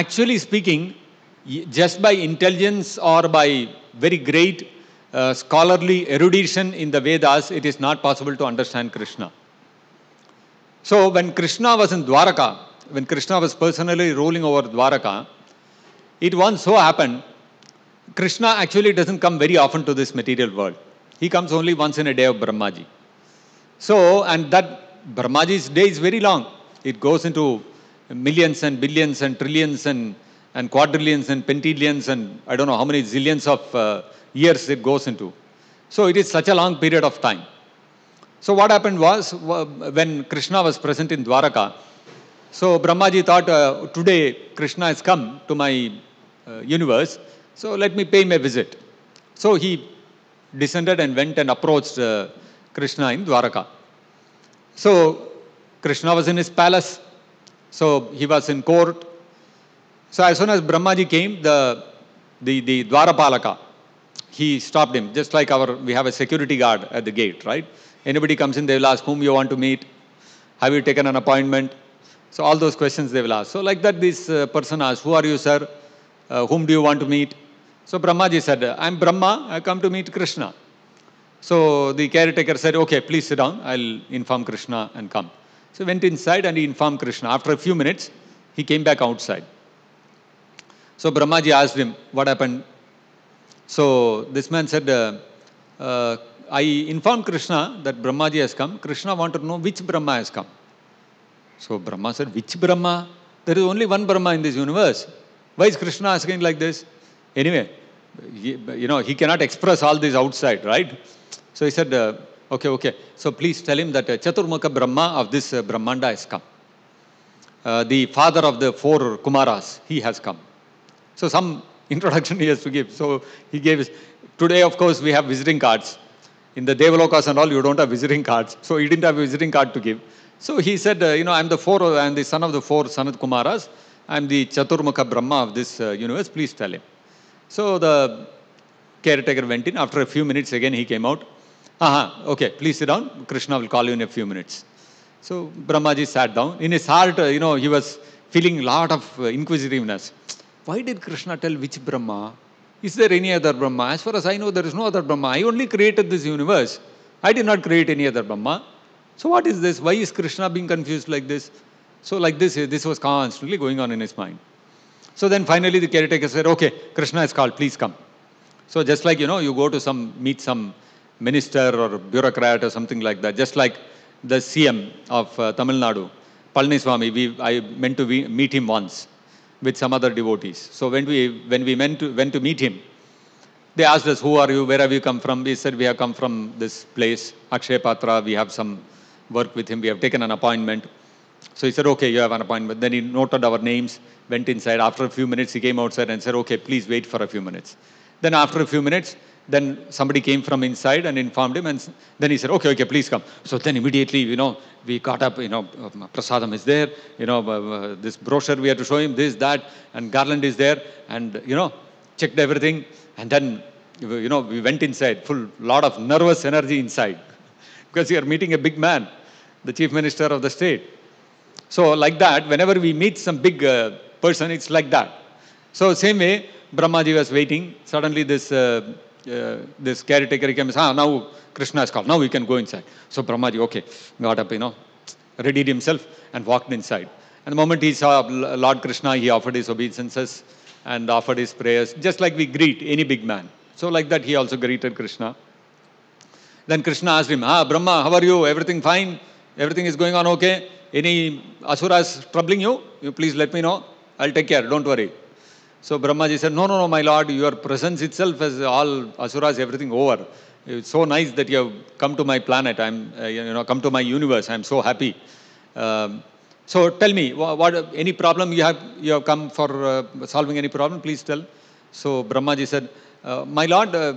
actually speaking, just by intelligence or by very great uh, scholarly erudition in the Vedas, it is not possible to understand Krishna. So when Krishna was in Dwaraka, when Krishna was personally ruling over Dwaraka, it once so happened, Krishna actually doesn't come very often to this material world. He comes only once in a day of Brahmaji. So, and that Brahmaji's day is very long. It goes into millions and billions and trillions and, and quadrillions and pentillions and I don't know how many zillions of uh, years it goes into. So it is such a long period of time. So what happened was when Krishna was present in Dwaraka, so Brahmaji thought, uh, today Krishna has come to my uh, universe, so let me pay him a visit. So he descended and went and approached uh, Krishna in Dwaraka. So Krishna was in his palace so he was in court. So as soon as Brahmaji came, the, the, the Dwarapalaka, he stopped him. Just like our, we have a security guard at the gate, right? Anybody comes in, they will ask whom you want to meet. Have you taken an appointment? So all those questions they will ask. So like that, this uh, person asked, who are you, sir? Uh, whom do you want to meet? So Brahmaji said, I'm Brahma, I come to meet Krishna. So the caretaker said, okay, please sit down. I'll inform Krishna and come. So he went inside and he informed Krishna. After a few minutes, he came back outside. So Brahmaji asked him, What happened? So this man said, uh, uh, I informed Krishna that Brahmaji has come. Krishna wanted to know which Brahma has come. So Brahma said, Which Brahma? There is only one Brahma in this universe. Why is Krishna asking like this? Anyway, he, you know, he cannot express all this outside, right? So he said, uh, Okay, okay. So please tell him that uh, Chaturmukha Brahma of this uh, Brahmanda has come. Uh, the father of the four Kumaras, he has come. So some introduction he has to give. So he gave his, today of course we have visiting cards. In the Devalokas and all you don't have visiting cards. So he didn't have a visiting card to give. So he said, uh, you know, I'm the four, I'm the son of the four Sanat Kumaras. I'm the Chaturmukha Brahma of this uh, universe. Please tell him. So the caretaker went in. After a few minutes again he came out uh-huh. okay, please sit down. Krishna will call you in a few minutes. So Brahmaji sat down. In his heart, uh, you know, he was feeling a lot of uh, inquisitiveness. Why did Krishna tell which Brahma? Is there any other Brahma? As far as I know, there is no other Brahma. I only created this universe. I did not create any other Brahma. So what is this? Why is Krishna being confused like this? So like this, this was constantly going on in his mind. So then finally the caretaker said, okay, Krishna is called, please come. So just like, you know, you go to some, meet some minister or bureaucrat or something like that, just like the CM of uh, Tamil Nadu, Palaniswamy, we, I meant to meet him once with some other devotees. So when we, when we went, to, went to meet him, they asked us, who are you, where have you come from? We said, we have come from this place, Akshay Patra, we have some work with him, we have taken an appointment. So he said, okay, you have an appointment. Then he noted our names, went inside. After a few minutes, he came outside and said, okay, please wait for a few minutes. Then after a few minutes, then somebody came from inside and informed him, and then he said, "Okay, okay, please come." So then immediately, you know, we caught up. You know, um, prasadam is there. You know, uh, uh, this brochure we had to show him, this, that, and garland is there, and you know, checked everything, and then you know we went inside, full lot of nervous energy inside, because you are meeting a big man, the chief minister of the state. So like that, whenever we meet some big uh, person, it's like that. So same way, Brahmaji was waiting. Suddenly this. Uh, uh, this caretaker came, and ah, now Krishna is called, now we can go inside. So Brahmaji, okay, got up, you know, readied himself and walked inside. And the moment he saw Lord Krishna, he offered his obeisances and offered his prayers, just like we greet any big man. So like that, he also greeted Krishna. Then Krishna asked him, ah, Brahma, how are you? Everything fine? Everything is going on okay? Any asuras troubling you? you please let me know. I'll take care. Don't worry. So Brahmaji said, no, no, no, my lord, your presence itself has all asuras, everything over. It's so nice that you have come to my planet. I'm, uh, you know, come to my universe. I'm so happy. Um, so tell me, what, what, any problem you have, you have come for uh, solving any problem, please tell. So Brahmaji said, uh, my lord, uh,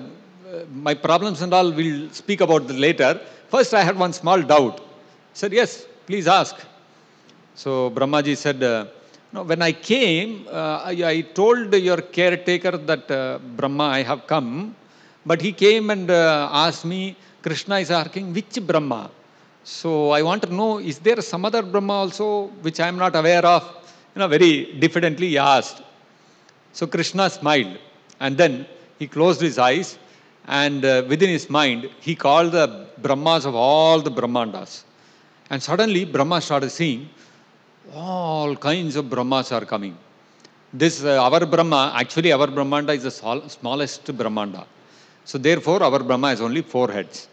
uh, my problems and all we'll speak about later. First, I had one small doubt. He said, yes, please ask. So Brahmaji said, uh, no, when I came, uh, I, I, told your caretaker that uh, Brahma, I have come. But he came and uh, asked me, Krishna is asking, which Brahma? So I want to know, is there some other Brahma also which I am not aware of? You know, very diffidently he asked. So Krishna smiled and then he closed his eyes and uh, within his mind, he called the Brahmas of all the Brahmandas. And suddenly Brahma started seeing all kinds of Brahmas are coming. This, uh, our Brahma, actually our Brahmanda is the sol- smallest Brahmanda. So therefore, our Brahma has only four heads.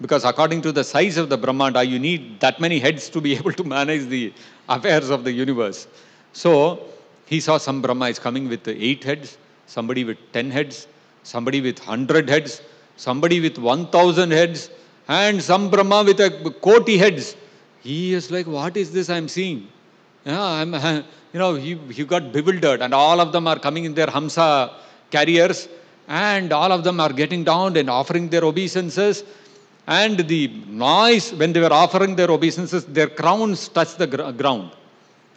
Because according to the size of the Brahmanda, you need that many heads to be able to manage the affairs of the universe. So he saw some Brahma is coming with eight heads, somebody with ten heads, somebody with hundred heads, somebody with one thousand heads, and some Brahma with a koti heads. He is like, what is this I am seeing? I'm, uh, you know, he, he got bewildered, and all of them are coming in their Hamsa carriers, and all of them are getting down and offering their obeisances. And the noise when they were offering their obeisances, their crowns touched the gr- ground.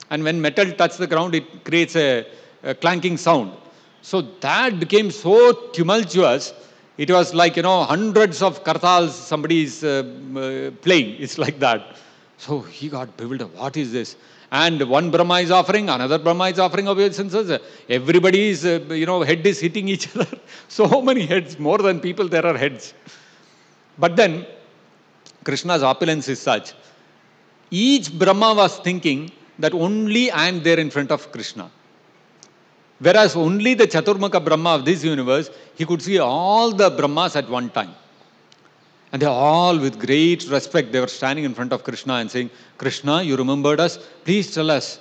And when metal touches the ground, it creates a, a clanking sound. So that became so tumultuous it was like you know hundreds of kartals somebody is uh, playing it's like that so he got bewildered. What is this? And one Brahma is offering, another Brahma is offering obeisances. Everybody is, uh, you know, head is hitting each other. so many heads, more than people, there are heads. But then Krishna's opulence is such. Each Brahma was thinking that only I am there in front of Krishna. Whereas only the Chaturmukha Brahma of this universe, he could see all the Brahmas at one time. And they all, with great respect, they were standing in front of Krishna and saying, Krishna, you remembered us. Please tell us.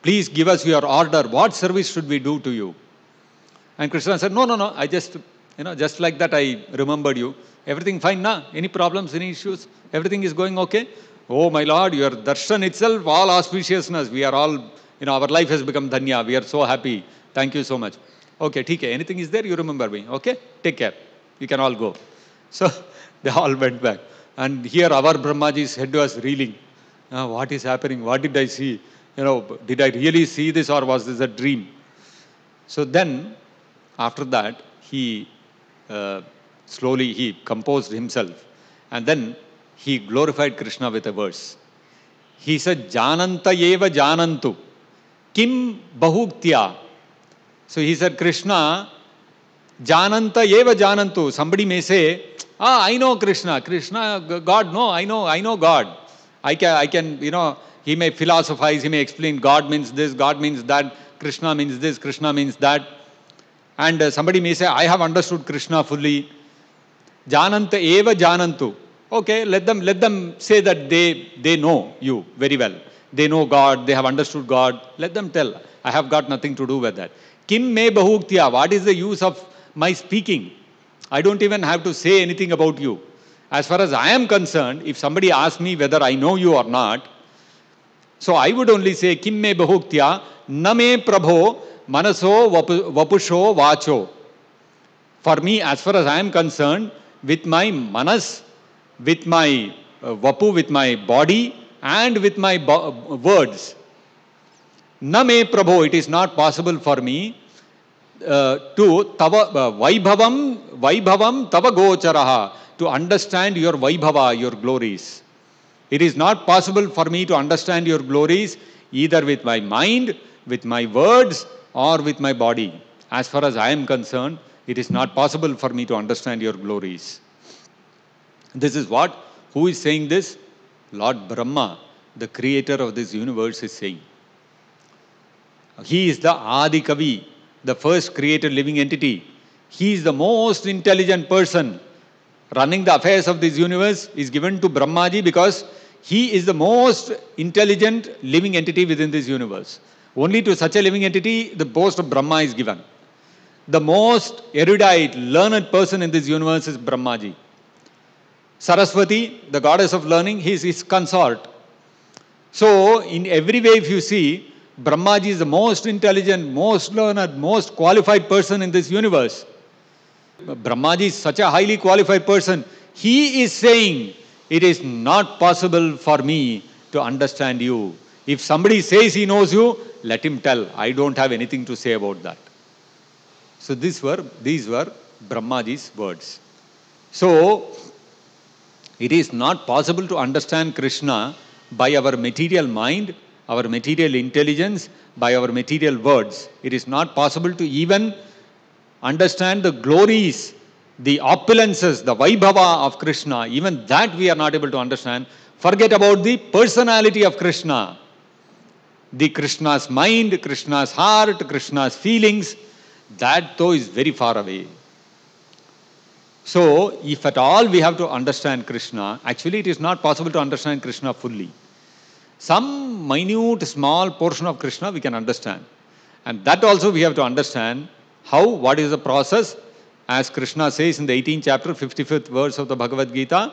Please give us your order. What service should we do to you? And Krishna said, No, no, no. I just, you know, just like that, I remembered you. Everything fine, na? Any problems, any issues? Everything is going okay? Oh, my Lord, your darshan itself, all auspiciousness. We are all, you know, our life has become dhanya. We are so happy. Thank you so much. Okay, TK, anything is there, you remember me. Okay? Take care. You can all go. So they all went back. And here our Brahmaji's head was reeling. Uh, what is happening? What did I see? You know, did I really see this or was this a dream? So then, after that, he uh, slowly he composed himself. And then he glorified Krishna with a verse. He said, Jananta eva janantu kim bahuktya. So he said, Krishna, Jananta eva janantu. Somebody may say, ah, I know Krishna. Krishna, God, no, I know, I know God. I can, I can, you know, he may philosophize, he may explain God means this, God means that, Krishna means this, Krishna means that. And uh, somebody may say, I have understood Krishna fully. Jananta eva janantu. Okay, let them, let them say that they, they know you very well. They know God, they have understood God. Let them tell. I have got nothing to do with that. Kim me bahuktiya. What is the use of my speaking. I don't even have to say anything about you. As far as I am concerned, if somebody asks me whether I know you or not, so I would only say, Kim me bahuktya, name prabho, manaso vapusho vacho. For me, as far as I am concerned, with my manas, with my uh, vapu, with my body, and with my bo- words. Name prabho, it is not possible for me uh, to tava uh, vaibhavam vaibhavam tava gocharaha to understand your vaibhava, your glories. It is not possible for me to understand your glories either with my mind, with my words, or with my body. As far as I am concerned, it is not possible for me to understand your glories. This is what? Who is saying this? Lord Brahma, the creator of this universe, is saying. He is the Adikavi, the first created living entity. He is the most intelligent person. Running the affairs of this universe is given to Brahmaji because he is the most intelligent living entity within this universe. Only to such a living entity, the post of Brahma is given. The most erudite, learned person in this universe is Brahmaji. Saraswati, the goddess of learning, he is his consort. So, in every way, if you see, Brahmaji is the most intelligent, most learned, most qualified person in this universe. Brahmaji is such a highly qualified person. He is saying, It is not possible for me to understand you. If somebody says he knows you, let him tell. I don't have anything to say about that. So these were, these were Brahmaji's words. So it is not possible to understand Krishna by our material mind our material intelligence by our material words. It is not possible to even understand the glories, the opulences, the Vaibhava of Krishna. Even that we are not able to understand. Forget about the personality of Krishna. The Krishna's mind, Krishna's heart, Krishna's feelings, that though is very far away. So, if at all we have to understand Krishna, actually it is not possible to understand Krishna fully. Some minute small portion of Krishna we can understand. And that also we have to understand how, what is the process. As Krishna says in the 18th chapter, 55th verse of the Bhagavad Gita,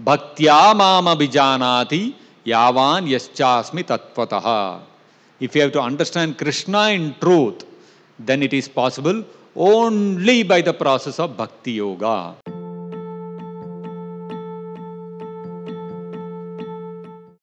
Bhaktya mama bijanati yavan yaschasmi tatvataha. If you have to understand Krishna in truth, then it is possible only by the process of Bhakti Yoga.